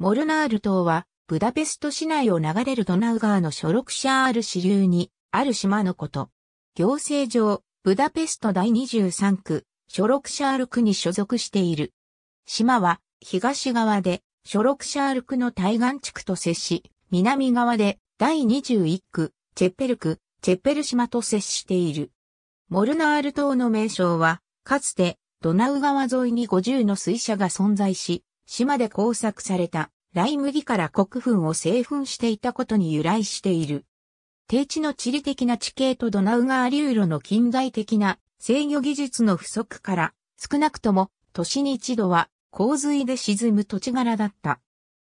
モルナール島は、ブダペスト市内を流れるドナウ川のショロクシャール支流に、ある島のこと。行政上、ブダペスト第23区、ショロクシャール区に所属している。島は、東側で、ショロクシャール区の対岸地区と接し、南側で、第21区、チェッペル区、チェッペル島と接している。モルナール島の名称は、かつて、ドナウ川沿いに50の水車が存在し、島で工作された大麦から国粉を製粉していたことに由来している。低地の地理的な地形とドナウ川流路の近代的な制御技術の不足から、少なくとも年に一度は洪水で沈む土地柄だった。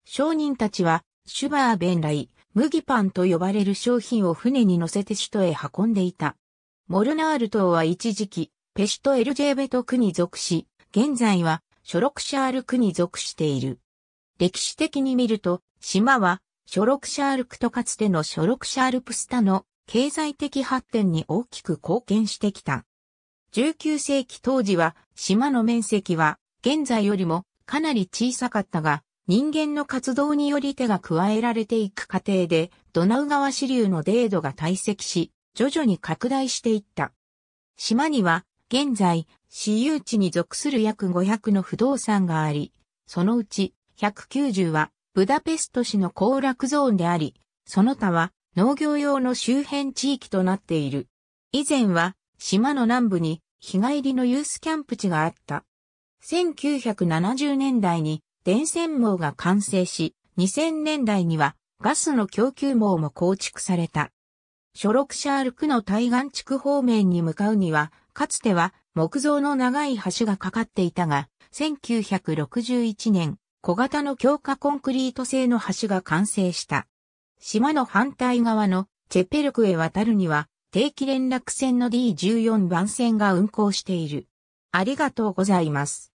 商人たちは、シュバーベンライ、麦パンと呼ばれる商品を船に乗せて首都へ運んでいた。モルナール島は一時期、ペシュトエルジェーベト区に属し、現在はショロクシャール区に属している。歴史的に見ると、島は、ロ六シャールクとかつてのロ六シャールプスタの経済的発展に大きく貢献してきた。19世紀当時は、島の面積は、現在よりもかなり小さかったが、人間の活動により手が加えられていく過程で、ドナウ川支流のデードが堆積し、徐々に拡大していった。島には、現在、私有地に属する約500の不動産があり、そのうち190はブダペスト市の行楽ゾーンであり、その他は農業用の周辺地域となっている。以前は島の南部に日帰りのユースキャンプ地があった。1970年代に電線網が完成し、2000年代にはガスの供給網も構築された。初六シャール区の対岸地区方面に向かうには、かつては木造の長い橋がかかっていたが、1961年、小型の強化コンクリート製の橋が完成した。島の反対側のチェペルクへ渡るには定期連絡船の D14 番線が運行している。ありがとうございます。